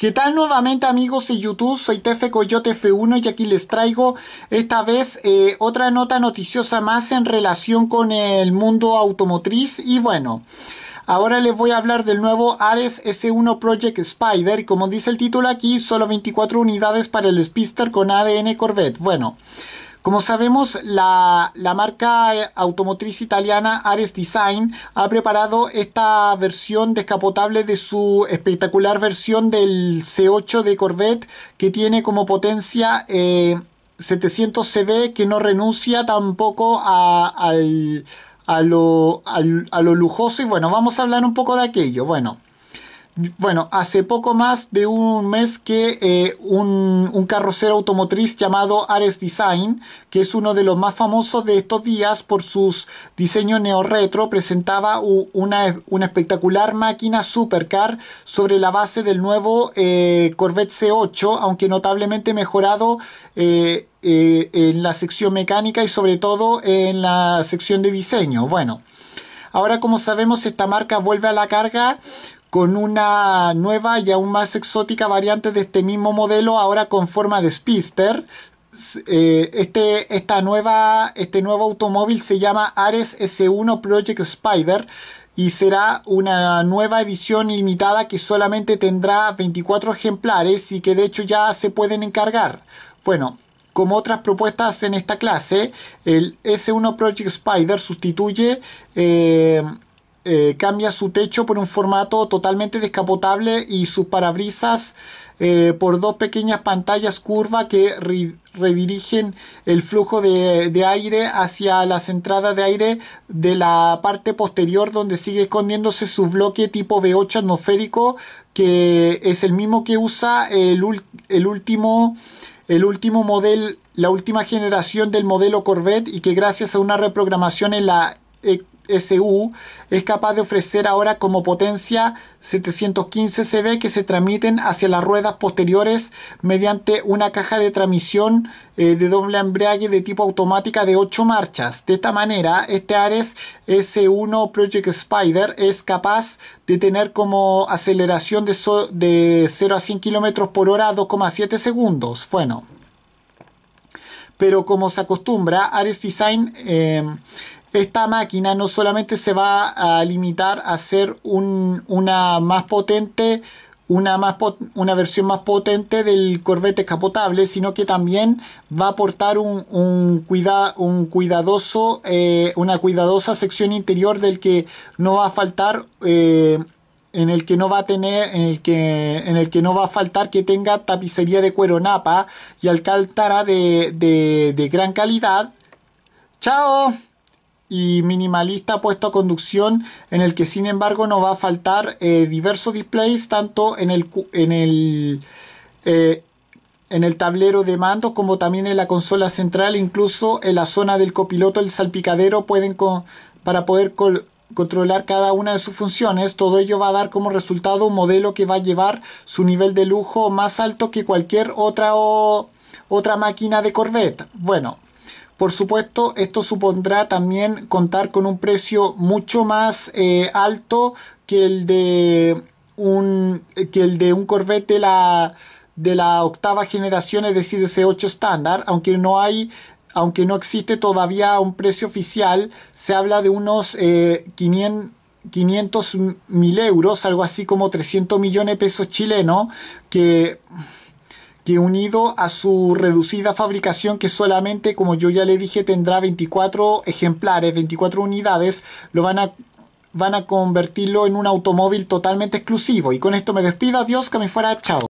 ¿Qué tal nuevamente amigos de YouTube? Soy Tefe Coyote F1 y aquí les traigo esta vez eh, otra nota noticiosa más en relación con el mundo automotriz y bueno... Ahora les voy a hablar del nuevo Ares S1 Project Spider como dice el título aquí, solo 24 unidades para el Spister con ADN Corvette. Bueno, como sabemos, la, marca eh, automotriz italiana Ares Design ha preparado esta versión descapotable de su espectacular versión del C8 de Corvette que tiene como potencia 700 eh, CV que no renuncia tampoco a, lo, lo lujoso y bueno, vamos a hablar un poco de aquello. Bueno. Bueno, hace poco más de un mes que eh, un, carrocero automotriz llamado Ares Design, que es uno de los más famosos de estos días por sus diseños neo-retro, presentaba una, espectacular máquina supercar sobre la base del nuevo eh, Corvette C8, aunque notablemente mejorado eh, en la sección mecánica y sobre todo en la sección de diseño. Bueno, ahora como sabemos esta marca vuelve a la carga con una nueva y aún más exótica variante de este mismo modelo, ahora con forma de Spister. Eh, este, esta nueva, este nuevo automóvil se llama Ares S1 Project Spider y será una nueva edición limitada que solamente tendrá 24 ejemplares y que de hecho ya se pueden encargar. Bueno, como otras propuestas en esta clase, el S1 Project Spider sustituye eh, eh, cambia su techo por un formato totalmente descapotable y sus parabrisas eh, por dos pequeñas pantallas curvas que redirigen el flujo de, aire hacia las entradas de aire de la parte posterior donde sigue escondiéndose su bloque tipo V8 atmosférico que es el mismo que usa el, último el último modelo la última generación del modelo Corvette y que gracias a una reprogramación en la SU es capaz de ofrecer ahora como potencia 715 CV que se transmiten hacia las ruedas posteriores mediante una caja de transmisión eh, de doble embrague de tipo automática de 8 marchas. De esta manera, este Ares S1 Project Spider es capaz de tener como aceleración de, de 0 a 100 km por hora 2,7 segundos. Bueno, pero como se acostumbra, Ares Design eh, esta máquina no solamente se va a limitar a ser una más potente, una, versión más potente del Corvette escapotable, sino que también va a aportar un, un cuidadoso, eh, una cuidadosa sección interior del que no va a faltar. Eh, en el que no va a tener, en el que, no va a faltar que tenga tapicería de cuero napa y alcántara de gran calidad. ¡Chao! y minimalista puesto a conducción en el que sin embargo no va a faltar eh, diversos displays tanto en el, en el, eh, en el tablero de mandos como también en la consola central incluso en la zona del copiloto el salpicadero pueden para poder controlar cada una de sus funciones. Todo ello va a dar como resultado un modelo que va a llevar su nivel de lujo más alto que cualquier otra, otra máquina de Corvette. Bueno, por supuesto, esto supondrá también contar con un precio mucho más eh, alto que el de un eh, que el de un Corvette de la octava generación, es decir, ese 8 estándar, aunque no hay aunque no existe todavía un precio oficial, se habla de unos 500 eh, 500 mil euros, algo así como 300 millones de pesos chilenos, que que unido a su reducida fabricación que solamente, como yo ya le dije, tendrá 24 ejemplares, 24 unidades, lo van a van a convertirlo en un automóvil totalmente exclusivo. Y con esto me despido, adiós, que me fuera, chao.